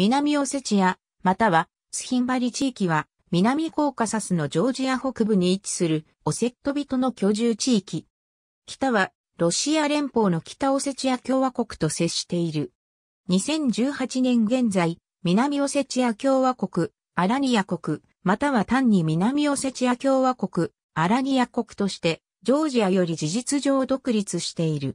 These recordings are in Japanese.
南オセチア、またはスヒンバリ地域は南コーカサスのジョージア北部に位置するオセット人の居住地域。北はロシア連邦の北オセチア共和国と接している。2018年現在、南オセチア共和国、アラニア国、または単に南オセチア共和国、アラニア国として、ジョージアより事実上独立している。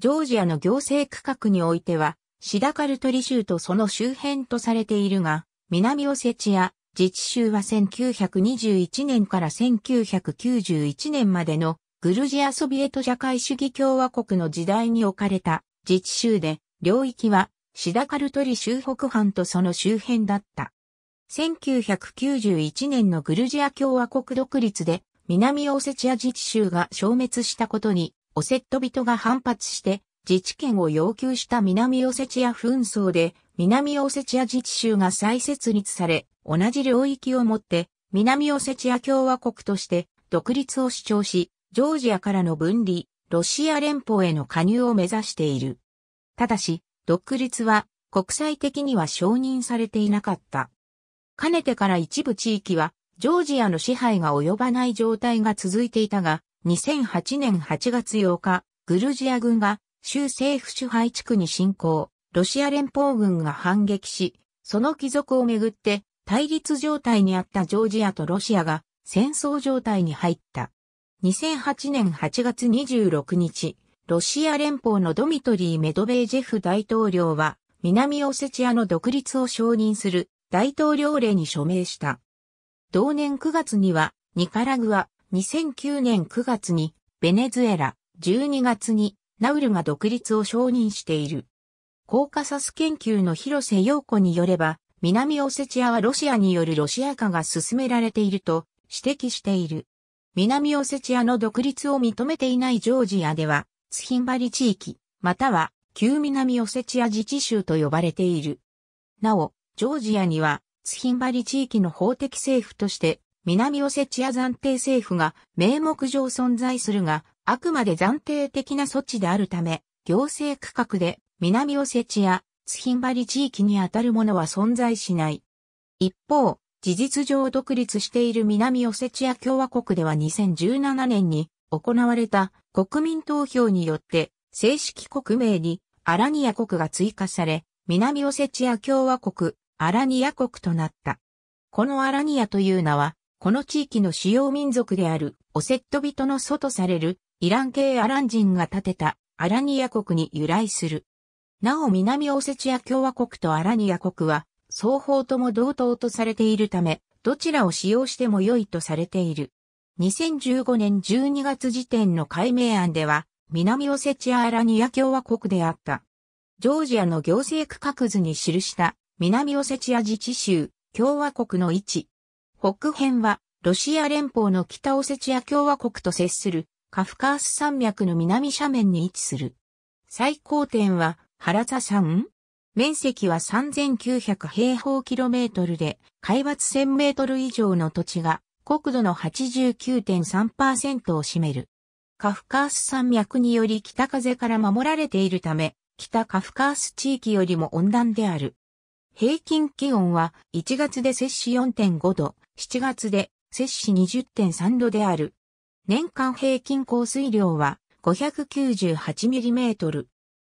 ジョージアの行政区画においては、シダカルトリ州とその周辺とされているが、南オセチア、自治州は1921年から1991年までのグルジアソビエト社会主義共和国の時代に置かれた自治州で、領域はシダカルトリ州北半とその周辺だった。1991年のグルジア共和国独立で南オセチア自治州が消滅したことにオセット人が反発して自治権を要求した南オセチア紛争で、南オセチア自治州が再設立され、同じ領域をもって、南オセチア共和国として独立を主張し、ジョージアからの分離、ロシア連邦への加入を目指している。ただし、独立は国際的には承認されていなかった。かねてから一部地域は、ジョージアの支配が及ばない状態が続いていたが、2008年8月8日、グルジア軍が州政府支配地区に侵攻、ロシア連邦軍が反撃し、その帰属をめぐって対立状態にあったジョージアとロシアが戦争状態に入った。2008年8月26日、ロシア連邦のドミトリー・メドベージェフ大統領は、南オセチアの独立を承認する大統領令に署名した。同年9月には、ニカラグア、2009年9月に、ベネズエラ、12月に、ナウルが独立を承認している。コーカサス研究の広瀬陽子によれば、南オセチアはロシアによるロシア化が進められていると指摘している。南オセチアの独立を認めていないジョージアでは、ツヒンバリ地域、または旧南オセチア自治州と呼ばれている。なお、ジョージアには、ツヒンバリ地域の法的政府として、南オセチア暫定政府が名目上存在するが、あくまで暫定的な措置であるため、行政区画で南オセチア、ツヒンバリ地域にあたるものは存在しない。一方、事実上独立している南オセチア共和国では2017年に行われた国民投票によって正式国名にアラニア国が追加され、南オセチア共和国、アラニア国となった。このアラニアという名は、この地域の主要民族であるオセット人の祖とされるイラン系アラン人が建てたアラニア国に由来する。なお南オセチア共和国とアラニア国は双方とも同等とされているため、どちらを使用しても良いとされている。2015年12月時点の解明案では、南オセチアアラニア共和国であった。ジョージアの行政区画図に記した南オセチア自治州共和国の位置。北辺はロシア連邦の北オセチア共和国と接するカフカース山脈の南斜面に位置する。最高点は原座山面積は3900平方キロメートルで、海抜1000メートル以上の土地が国土の89.3%を占める。カフカース山脈により北風から守られているため、北カフカース地域よりも温暖である。平均気温は1月で摂氏4.5度、7月で摂氏20.3度である。年間平均降水量は 598mm。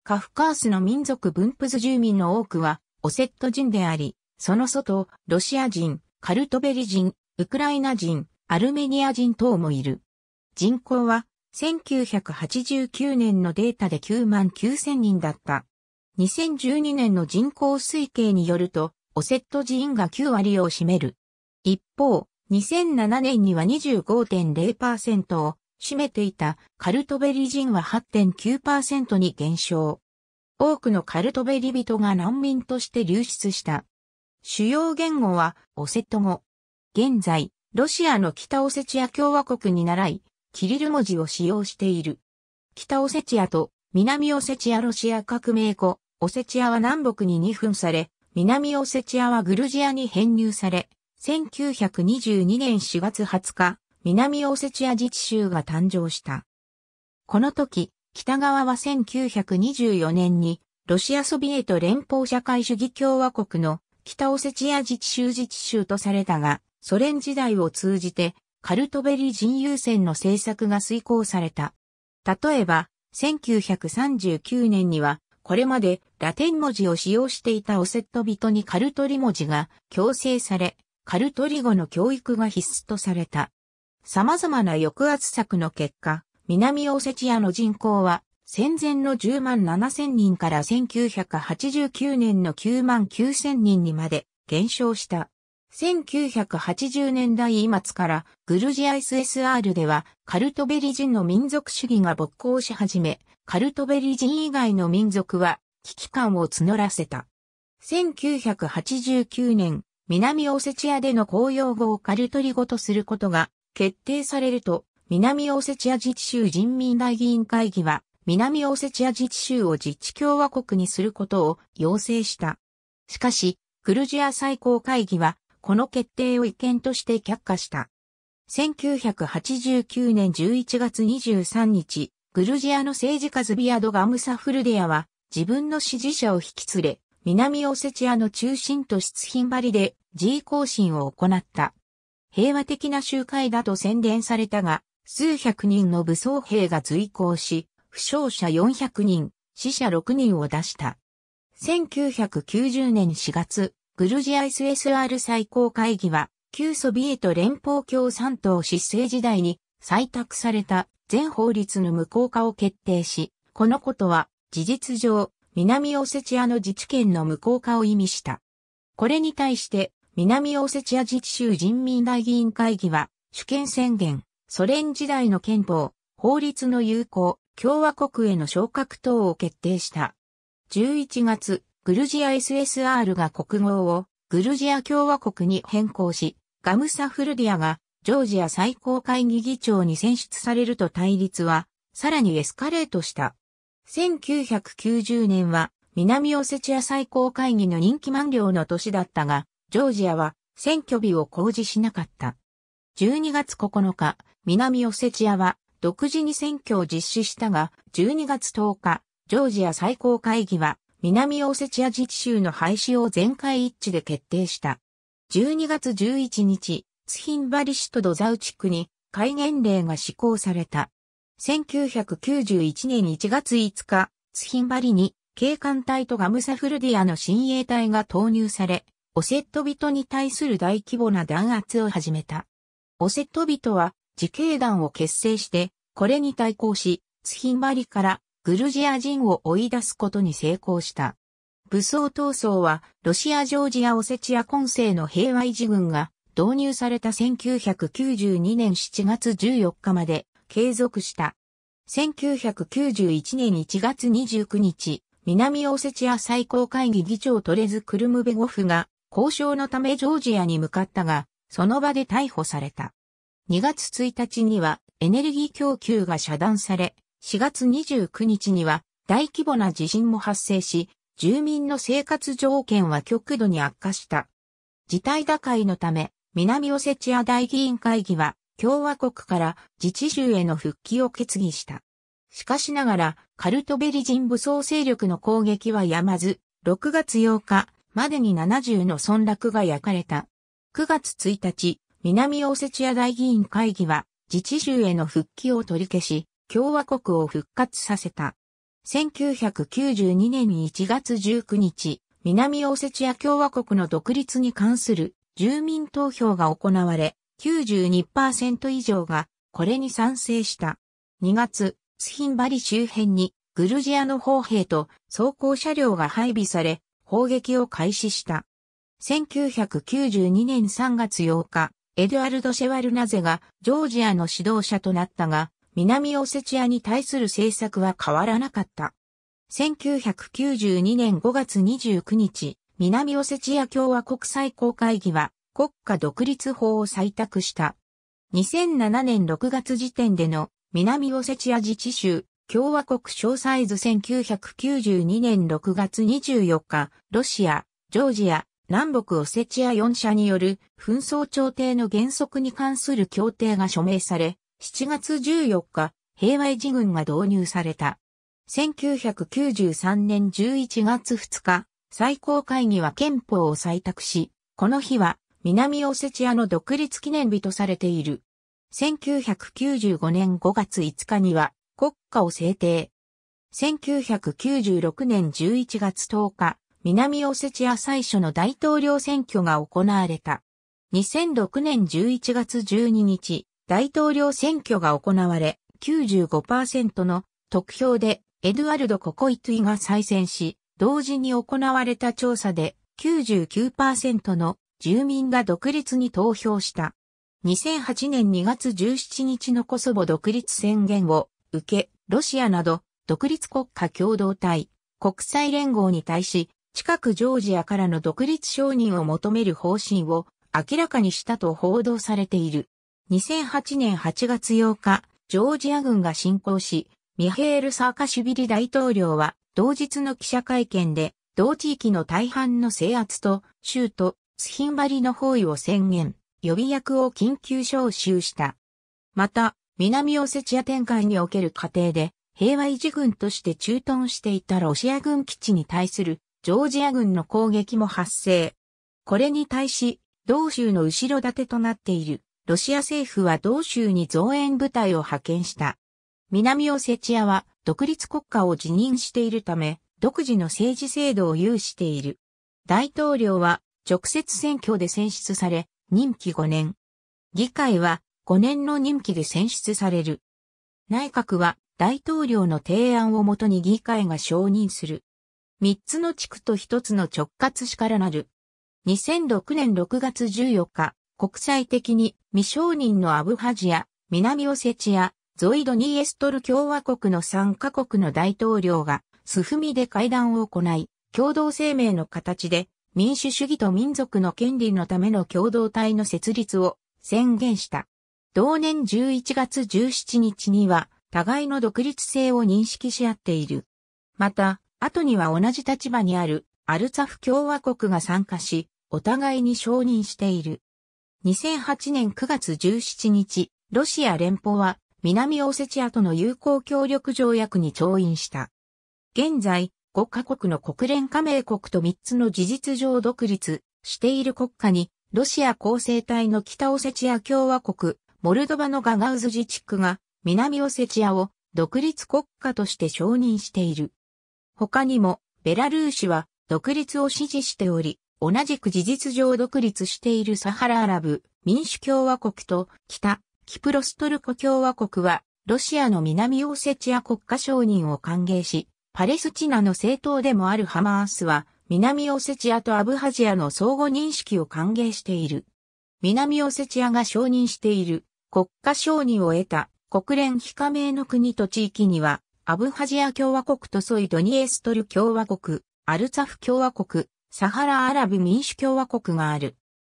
カフカースの民族分布図住民の多くはオセット人であり、その外、ロシア人、カルトベリ人、ウクライナ人、アルメニア人等もいる。人口は1989年のデータで9万9000人だった。2012年の人口推計によると、オセット人が9割を占める。一方、2007年には25.0%を占めていたカルトベリ人は8.9%に減少。多くのカルトベリ人が難民として流出した。主要言語はオセット語。現在、ロシアの北オセチア共和国に習い、キリル文字を使用している。北オセチアと南オセチアロシア革命後、オセチアは南北に2分され、南オセチアはグルジアに編入され、1922年4月20日、南オセチア自治州が誕生した。この時、北側は1924年に、ロシアソビエト連邦社会主義共和国の北オセチア自治州自治州とされたが、ソ連時代を通じて、カルトベリ人優先の政策が遂行された。例えば、1939年には、これまでラテン文字を使用していたオセット人にカルトリ文字が強制され、カルトリゴの教育が必須とされた。様々な抑圧策の結果、南オセチアの人口は戦前の10万7千人から1989年の9万9千人にまで減少した。1980年代末からグルジア SSR ではカルトベリ人の民族主義が勃興し始め、カルトベリ人以外の民族は危機感を募らせた。1989年、南オセチアでの公用語をカルトリ語とすることが決定されると、南オセチア自治州人民大議員会議は、南オセチア自治州を自治共和国にすることを要請した。しかし、グルジア最高会議は、この決定を意見として却下した。1989年11月23日、グルジアの政治家ズビアド・ガムサフルディアは、自分の支持者を引き連れ、南オセチアの中心都出品張りで G 行進を行った。平和的な集会だと宣伝されたが、数百人の武装兵が随行し、負傷者400人、死者6人を出した。1990年4月、グルジア SSR 最高会議は、旧ソビエト連邦共産党失政時代に採択された全法律の無効化を決定し、このことは事実上南オセチアの自治権の無効化を意味した。これに対して南オセチア自治州人民代議員会議は、主権宣言、ソ連時代の憲法、法律の有効、共和国への昇格等を決定した。11月、グルジア SSR が国号をグルジア共和国に変更し、ガムサフルディアがジョージア最高会議議長に選出されると対立は、さらにエスカレートした。1990年は、南オセチア最高会議の任期満了の年だったが、ジョージアは選挙日を公示しなかった。12月9日、南オセチアは独自に選挙を実施したが、12月10日、ジョージア最高会議は南オセチア自治州の廃止を全会一致で決定した。12月11日、ツヒンバリ市とドザウ地区に戒厳令が施行された。1991年1月5日、ツヒンバリに警官隊とガムサフルディアの親衛隊が投入され、オセット人に対する大規模な弾圧を始めた。オセット人は自警団を結成して、これに対抗し、ツヒンバリからグルジア人を追い出すことに成功した。武装闘争は、ロシア・ジョージア・オセチア混成の平和維持軍が導入された1992年7月14日まで継続した。1991年1月29日、南オセチア最高会議議長トレズ・クルムベゴフが交渉のためジョージアに向かったが、その場で逮捕された。2月1日にはエネルギー供給が遮断され、4月29日には大規模な地震も発生し、住民の生活条件は極度に悪化した。事態打開のため、南オセチア大議員会議は共和国から自治州への復帰を決議した。しかしながら、カルトベリ人武装勢力の攻撃はやまず、6月8日、までに70の村落が焼かれた。9月1日、南オセチア大議員会議は、自治州への復帰を取り消し、共和国を復活させた。1992年1月19日、南オセチア共和国の独立に関する住民投票が行われ、92%以上がこれに賛成した。2月、スヒンバリ周辺にグルジアの砲兵と装甲車両が配備され、砲撃を開始した。1992年3月8日、エドアルド・シェワルナゼがジョージアの指導者となったが、南オセチアに対する政策は変わらなかった。1992年5月29日、南オセチア共和国最高会議は国家独立法を採択した。2007年6月時点での南オセチア自治州共和国小サイズ1992年6月24日、ロシア、ジョージア、南北オセチア4社による紛争調停の原則に関する協定が署名され、7月14日、平和維持軍が導入された。1993年11月2日、最高会議は憲法を採択し、この日は南オセチアの独立記念日とされている。1995年5月5日には国家を制定。1996年11月10日、南オセチア最初の大統領選挙が行われた。2006年11月12日、大統領選挙が行われ、95%の得票でエドゥアルド・ココイトゥイが再選し、同時に行われた調査で99%の住民が独立に投票した。2008年2月17日のコソボ独立宣言を受け、ロシアなど独立国家共同体、国際連合に対し、近くジョージアからの独立承認を求める方針を明らかにしたと報道されている。2008年8月8日、ジョージア軍が侵攻し、ミヘール・サーカシュビリ大統領は同日の記者会見で、同地域の大半の制圧と、州都、スヒンバリの包囲を宣言、予備役を緊急招集した。また、南オセチア展開における過程で、平和維持軍として駐屯していたロシア軍基地に対するジョージア軍の攻撃も発生。これに対し、同州の後ろ盾となっているロシア政府は同州に増援部隊を派遣した。南オセチアは独立国家を辞任しているため、独自の政治制度を有している。大統領は直接選挙で選出され、任期5年。議会は5年の任期で選出される。内閣は大統領の提案をもとに議会が承認する。3つの地区と1つの直轄市からなる。2006年6月14日、国際的に未承認のアブハジア、南オセチア、ゾイドニエストル共和国の3カ国の大統領がスフミで会談を行い、共同声明の形で民主主義と民族の権利のための共同体の設立を宣言した。同年11月17日には、互いの独立性を認識し合っている。また、後には同じ立場にあるアルツァフ共和国が参加し、お互いに承認している。2008年9月17日、ロシア連邦は南オセチアとの友好協力条約に調印した。現在、5カ国の国連加盟国と3つの事実上独立している国家に、ロシア構成体の北オセチア共和国、モルドバのガガウズ自治区が南オセチアを独立国家として承認している。他にも、ベラルーシは独立を支持しており、同じく事実上独立しているサハラアラブ民主共和国と北キプロストルコ共和国はロシアの南オセチア国家承認を歓迎し、パレスチナの政党でもあるハマースは南オセチアとアブハジアの相互認識を歓迎している。南オセチアが承認している国家承認を得た国連非加盟の国と地域には、アブハジア共和国とソイドニエストル共和国、アルツァフ共和国、サハラアラブ民主共和国がある。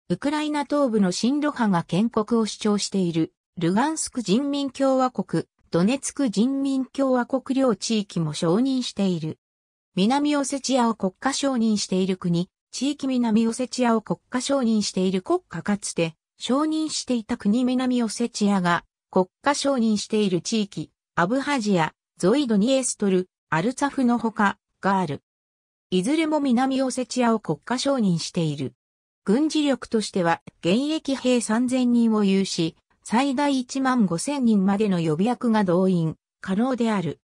ウクライナ東部の親ロ派が建国を主張している、ルガンスク人民共和国、ドネツク人民共和国両地域も承認している。南オセチアを国家承認している国、地域南オセチアを国家承認している国家かつて、承認していた国南オセチアが国家承認している地域、アブハジア、ゾイドニエストル、アルツァフのほかがある。いずれも南オセチアを国家承認している。軍事力としては現役兵3000人を有し、最大1万5000人までの予備役が動員、可能である。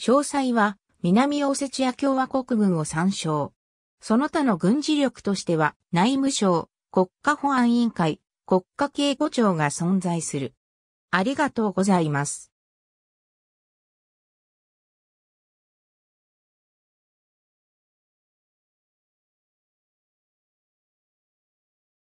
詳細は南オセチア共和国軍を参照。その他の軍事力としては内務省、国家保安委員会、国家警護庁が存在する。ありがとうございます。